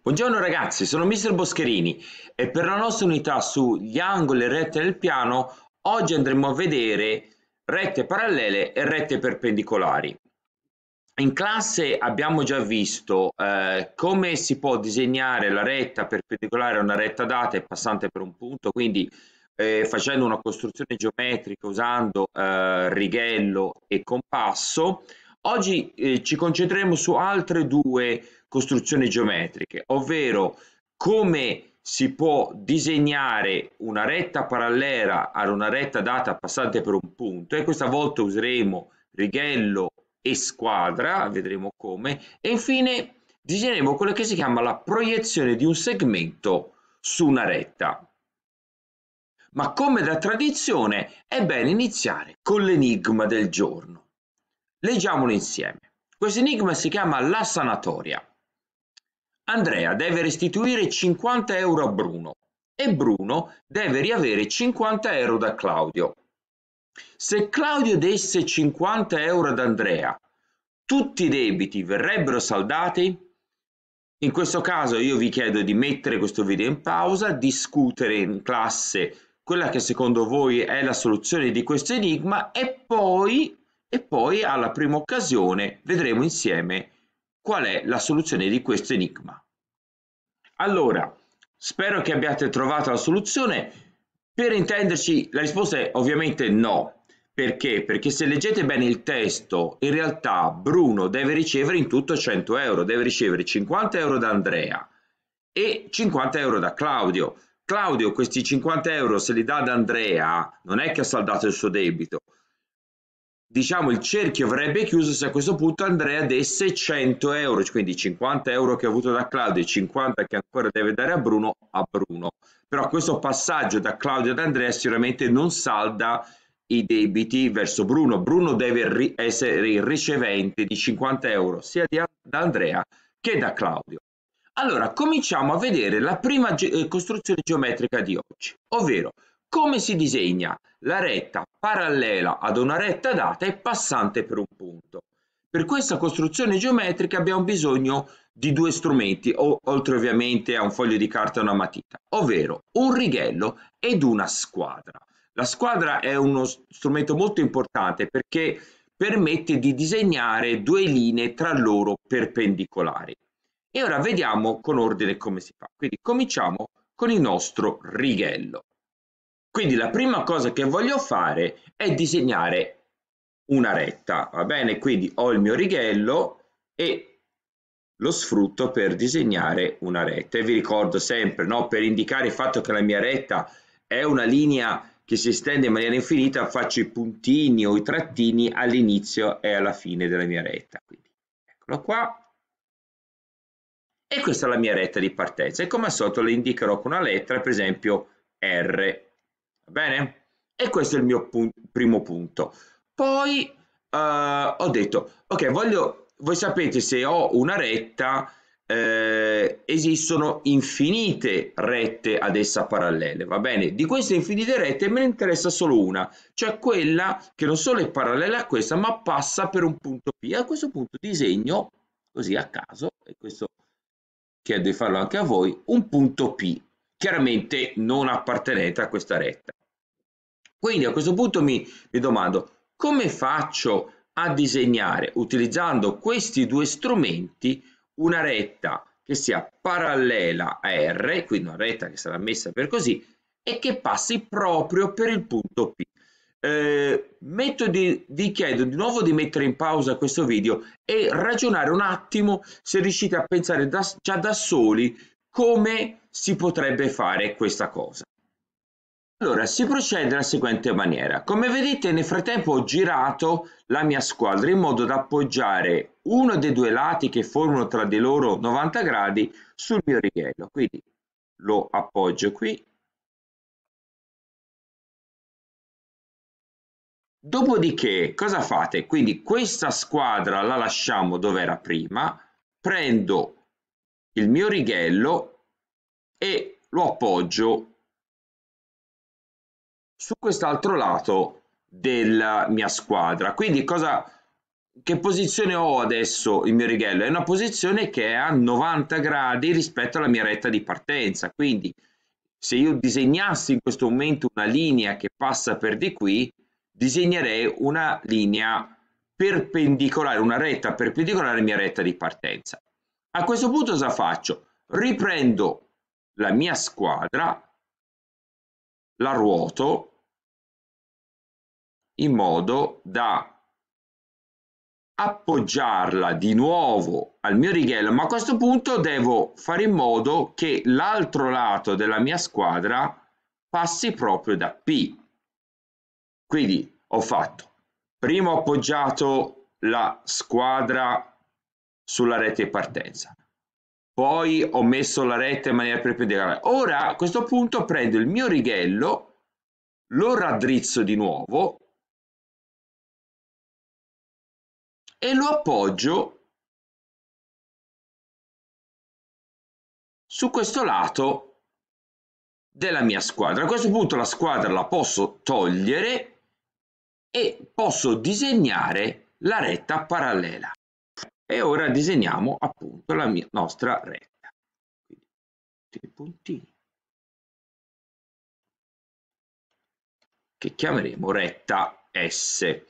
Buongiorno ragazzi, sono Mr. Boscherini e per la nostra unità sugli angoli e rette del piano oggi andremo a vedere rette parallele e rette perpendicolari. In classe abbiamo già visto eh, come si può disegnare la retta perpendicolare a una retta data e passante per un punto, quindi eh, facendo una costruzione geometrica usando eh, righello e compasso, Oggi eh, ci concentreremo su altre due costruzioni geometriche, ovvero come si può disegnare una retta parallela ad una retta data passante per un punto e questa volta useremo righello e squadra, vedremo come, e infine disegneremo quello che si chiama la proiezione di un segmento su una retta. Ma come da tradizione è bene iniziare con l'enigma del giorno. Leggiamolo insieme. Questo enigma si chiama La sanatoria. Andrea deve restituire 50 euro a Bruno e Bruno deve riavere 50 euro da Claudio. Se Claudio desse 50 euro ad Andrea, tutti i debiti verrebbero saldati? In questo caso io vi chiedo di mettere questo video in pausa, discutere in classe quella che secondo voi è la soluzione di questo enigma e poi e poi alla prima occasione vedremo insieme qual è la soluzione di questo enigma. Allora, spero che abbiate trovato la soluzione. Per intenderci, la risposta è ovviamente no. Perché? Perché se leggete bene il testo, in realtà Bruno deve ricevere in tutto 100 euro, deve ricevere 50 euro da Andrea e 50 euro da Claudio. Claudio questi 50 euro se li dà ad Andrea, non è che ha saldato il suo debito, diciamo il cerchio avrebbe chiuso se a questo punto Andrea desse 100 euro, cioè quindi 50 euro che ha avuto da Claudio e 50 che ancora deve dare a Bruno, a Bruno. Però questo passaggio da Claudio ad Andrea sicuramente non salda i debiti verso Bruno. Bruno deve ri- essere il ricevente di 50 euro sia di, da Andrea che da Claudio. Allora, cominciamo a vedere la prima ge- eh, costruzione geometrica di oggi, ovvero come si disegna la retta parallela ad una retta data e passante per un punto. Per questa costruzione geometrica abbiamo bisogno di due strumenti, oltre ovviamente a un foglio di carta e una matita, ovvero un righello ed una squadra. La squadra è uno strumento molto importante perché permette di disegnare due linee tra loro perpendicolari. E ora vediamo con ordine come si fa. Quindi cominciamo con il nostro righello. Quindi la prima cosa che voglio fare è disegnare una retta, va bene? Quindi ho il mio righello e lo sfrutto per disegnare una retta. E vi ricordo sempre, no? per indicare il fatto che la mia retta è una linea che si estende in maniera infinita, faccio i puntini o i trattini all'inizio e alla fine della mia retta. Quindi, eccolo qua. E questa è la mia retta di partenza e come al solito la indicherò con una lettera, per esempio R Va bene? E questo è il mio pun primo punto. Poi uh, ho detto, ok, voglio, voi sapete se ho una retta, eh, esistono infinite rette ad essa parallele, va bene? Di queste infinite rette me ne interessa solo una, cioè quella che non solo è parallela a questa, ma passa per un punto P. A questo punto disegno, così a caso, e questo chiedo di farlo anche a voi, un punto P, chiaramente non appartenente a questa retta. Quindi a questo punto mi, mi domando come faccio a disegnare utilizzando questi due strumenti una retta che sia parallela a R, quindi una retta che sarà messa per così, e che passi proprio per il punto P. Eh, di, vi chiedo di nuovo di mettere in pausa questo video e ragionare un attimo se riuscite a pensare da, già da soli come si potrebbe fare questa cosa. Allora, si procede nella seguente maniera. Come vedete, nel frattempo ho girato la mia squadra in modo da appoggiare uno dei due lati che formano tra di loro 90 gradi sul mio righello. Quindi lo appoggio qui. Dopodiché, cosa fate? Quindi questa squadra la lasciamo dove era prima, prendo il mio righello e lo appoggio su quest'altro lato della mia squadra. Quindi cosa, che posizione ho adesso il mio righello? È una posizione che è a 90 gradi rispetto alla mia retta di partenza. Quindi se io disegnassi in questo momento una linea che passa per di qui, disegnerei una linea perpendicolare, una retta perpendicolare alla mia retta di partenza. A questo punto cosa faccio? Riprendo la mia squadra, la ruoto in modo da appoggiarla di nuovo al mio righello ma a questo punto devo fare in modo che l'altro lato della mia squadra passi proprio da P quindi ho fatto prima ho appoggiato la squadra sulla rete di partenza poi ho messo la rete in maniera perpendicolare ora a questo punto prendo il mio righello lo raddrizzo di nuovo e lo appoggio su questo lato della mia squadra. A questo punto la squadra la posso togliere e posso disegnare la retta parallela. E ora disegniamo appunto la mia, nostra retta. tutti i puntini. Che chiameremo retta S.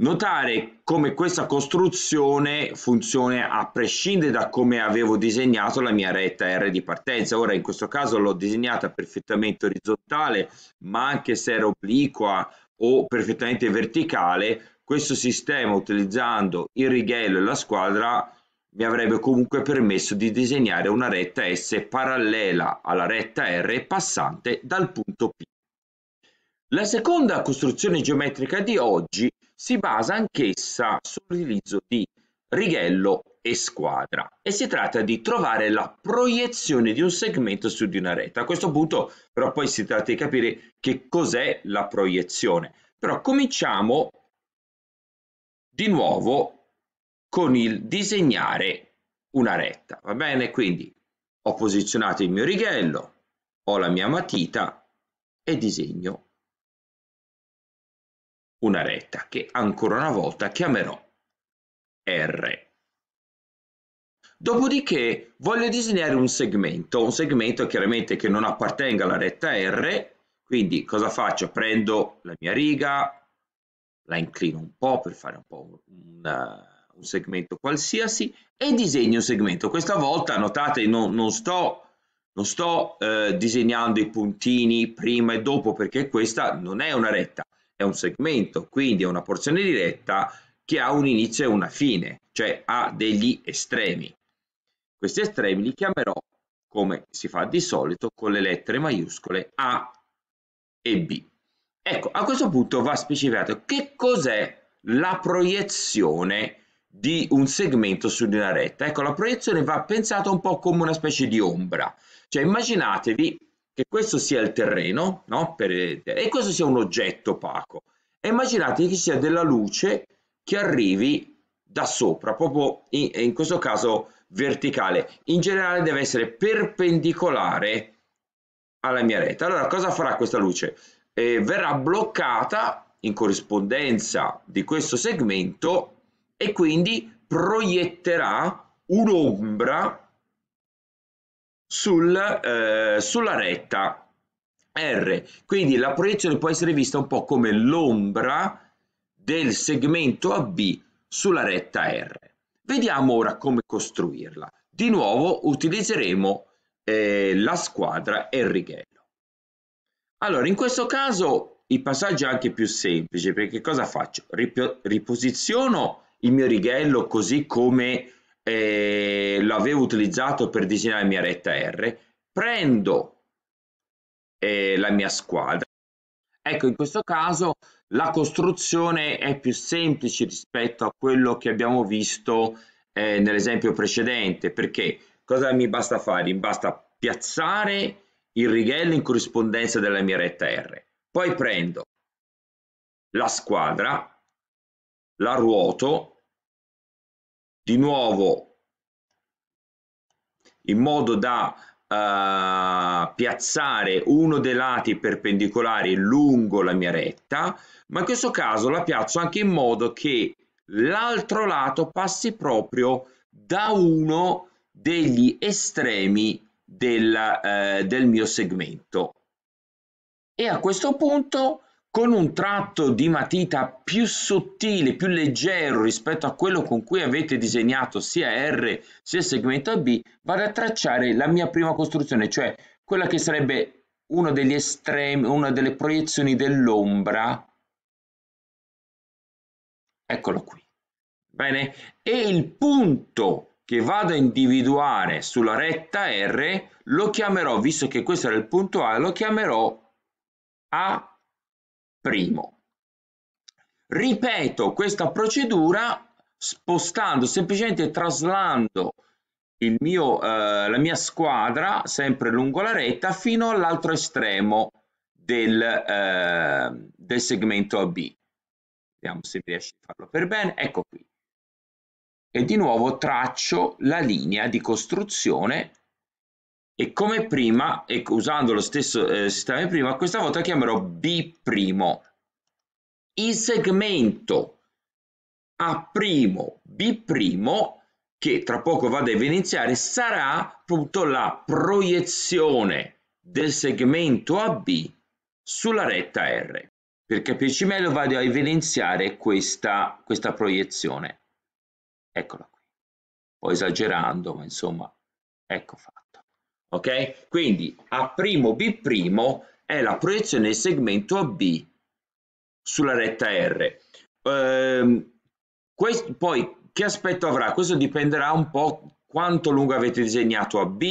Notare come questa costruzione funziona a prescindere da come avevo disegnato la mia retta R di partenza. Ora in questo caso l'ho disegnata perfettamente orizzontale, ma anche se era obliqua o perfettamente verticale, questo sistema utilizzando il righello e la squadra mi avrebbe comunque permesso di disegnare una retta S parallela alla retta R passante dal punto P. La seconda costruzione geometrica di oggi si basa anch'essa sull'utilizzo di righello e squadra e si tratta di trovare la proiezione di un segmento su di una retta. A questo punto però poi si tratta di capire che cos'è la proiezione. Però cominciamo di nuovo con il disegnare una retta, va bene? Quindi ho posizionato il mio righello, ho la mia matita e disegno una retta che ancora una volta chiamerò R. Dopodiché voglio disegnare un segmento, un segmento chiaramente che non appartenga alla retta R, quindi cosa faccio? Prendo la mia riga, la inclino un po' per fare un po' una, uh, un segmento qualsiasi e disegno un segmento. Questa volta notate non, non sto, non sto eh, disegnando i puntini prima e dopo perché questa non è una retta, è un segmento, quindi è una porzione diretta che ha un inizio e una fine, cioè ha degli estremi. Questi estremi li chiamerò, come si fa di solito, con le lettere maiuscole A e B. Ecco, a questo punto va specificato che cos'è la proiezione di un segmento su di una retta. Ecco, la proiezione va pensata un po' come una specie di ombra. Cioè immaginatevi che questo sia il terreno, no? per, e questo sia un oggetto opaco. E immaginate che sia della luce che arrivi da sopra, proprio in, in questo caso verticale. In generale deve essere perpendicolare alla mia rete. Allora cosa farà questa luce? Eh, verrà bloccata in corrispondenza di questo segmento e quindi proietterà un'ombra sul, eh, sulla retta R. Quindi la proiezione può essere vista un po' come l'ombra del segmento AB sulla retta R. Vediamo ora come costruirla. Di nuovo utilizzeremo eh, la squadra e il righello. Allora, in questo caso il passaggio è anche più semplice, perché cosa faccio? Rip riposiziono il mio righello così come eh, lo utilizzato per disegnare la mia retta R, prendo eh, la mia squadra. Ecco, in questo caso la costruzione è più semplice rispetto a quello che abbiamo visto eh, nell'esempio precedente, perché cosa mi basta fare? Mi basta piazzare il righello in corrispondenza della mia retta R. Poi prendo la squadra, la ruoto di nuovo in modo da Uh, piazzare uno dei lati perpendicolari lungo la mia retta, ma in questo caso la piazzo anche in modo che l'altro lato passi proprio da uno degli estremi del, uh, del mio segmento. E a questo punto con un tratto di matita più sottile, più leggero rispetto a quello con cui avete disegnato sia R sia il segmento AB, vado a tracciare la mia prima costruzione, cioè quella che sarebbe uno degli estremi, una delle proiezioni dell'ombra. Eccolo qui. Bene? E il punto che vado a individuare sulla retta R lo chiamerò, visto che questo era il punto A, lo chiamerò A primo. Ripeto questa procedura spostando, semplicemente traslando il mio, eh, la mia squadra sempre lungo la retta fino all'altro estremo del, eh, del segmento AB. Vediamo se riesci a farlo per bene. Ecco qui. E di nuovo traccio la linea di costruzione e come prima, e usando lo stesso eh, sistema di prima, questa volta chiamerò B'. Il segmento A', B' che tra poco vado a evidenziare sarà appunto la proiezione del segmento AB sulla retta R. Per capirci meglio vado a evidenziare questa, questa proiezione. Eccola qui. Un po' esagerando, ma insomma, ecco fatta ok? Quindi A'B' è la proiezione del segmento AB sulla retta R. Ehm, questo, poi che aspetto avrà? Questo dipenderà un po' quanto lungo avete disegnato AB,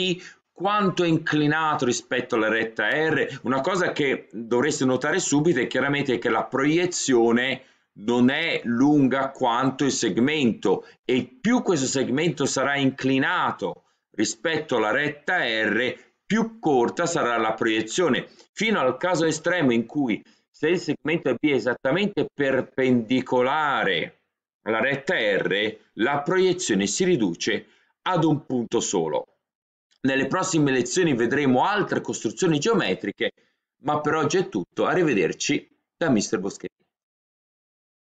quanto è inclinato rispetto alla retta R. Una cosa che dovreste notare subito è chiaramente che la proiezione non è lunga quanto il segmento e più questo segmento sarà inclinato Rispetto alla retta R, più corta sarà la proiezione, fino al caso estremo in cui se il segmento B è esattamente perpendicolare alla retta R, la proiezione si riduce ad un punto solo. Nelle prossime lezioni vedremo altre costruzioni geometriche, ma per oggi è tutto, arrivederci da Mr. Boschetti.